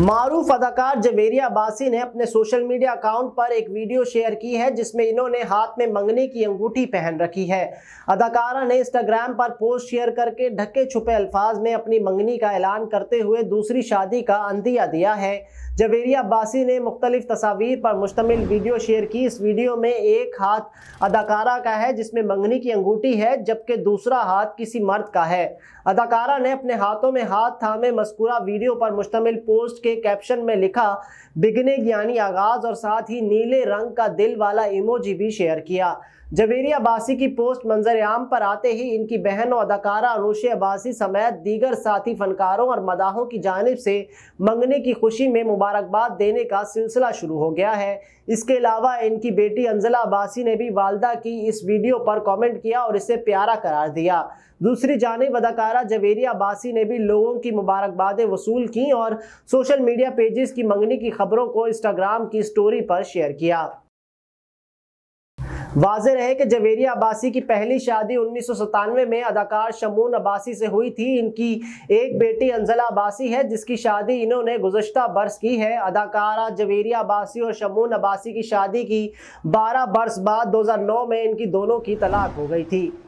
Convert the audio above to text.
मारूफ अदाकार जवेरिया अब्बासी ने अपने सोशल मीडिया अकाउंट पर एक वीडियो शेयर की है जिसमें इन्होंने हाथ में मंगनी की अंगूठी पहन रखी है अदाकारा ने इंस्टाग्राम पर पोस्ट शेयर करके ढके छुपे अल्फाज में अपनी मंगनी का ऐलान करते हुए दूसरी शादी का अंदिया दिया है जवेरिया अब्बासी ने मुख्तलिफ तस्वीर पर मुश्तमिल वीडियो शेयर की इस वीडियो में एक हाथ अदाकारा का है जिसमें मंगनी की अंगूठी है जबकि दूसरा हाथ किसी मर्द का है अदाकारा ने अपने हाथों में हाथ थामे मस्कुरा वीडियो पर मुश्तमिल पोस्ट के कैप्शन में लिखा बिगने ज्ञानी आगाज और साथ ही नीले रंग का दिल वाला इमोजी भी शेयर किया जवेरी अब्बासी की पोस्ट मंजर आम पर आते ही इनकी बहन और अदाकारा अनुष अब्बासी समेत दीगर साथी फनकारों और मदाहों की जानब से मंगने की खुशी में मुबारकबाद देने का सिलसिला शुरू हो गया है इसके अलावा इनकी बेटी अंजला अब्बासी ने भी वालदा की इस वीडियो पर कमेंट किया और इसे प्यारा करार दिया दूसरी जानब अदाकारा जवेरी अब्बासी ने भी लोगों की मुबारकबादें वसूल की और सोशल सोशल मीडिया पेजेस की मंगनी की खबरों को इंस्टाग्राम की स्टोरी पर शेयर किया वाजह रहे कि जवेरिया अब्बासी की पहली शादी उन्नीस में अदाकार शमून अब्बासी से हुई थी इनकी एक बेटी अंजला अब्बासी है जिसकी शादी इन्होंने गुजशत बर्स की है अदाकारा जवेरिया अब्बासी और शमून अब्बासी की शादी की 12 बर्स बाद 2009 में इनकी दोनों की तलाक हो गई थी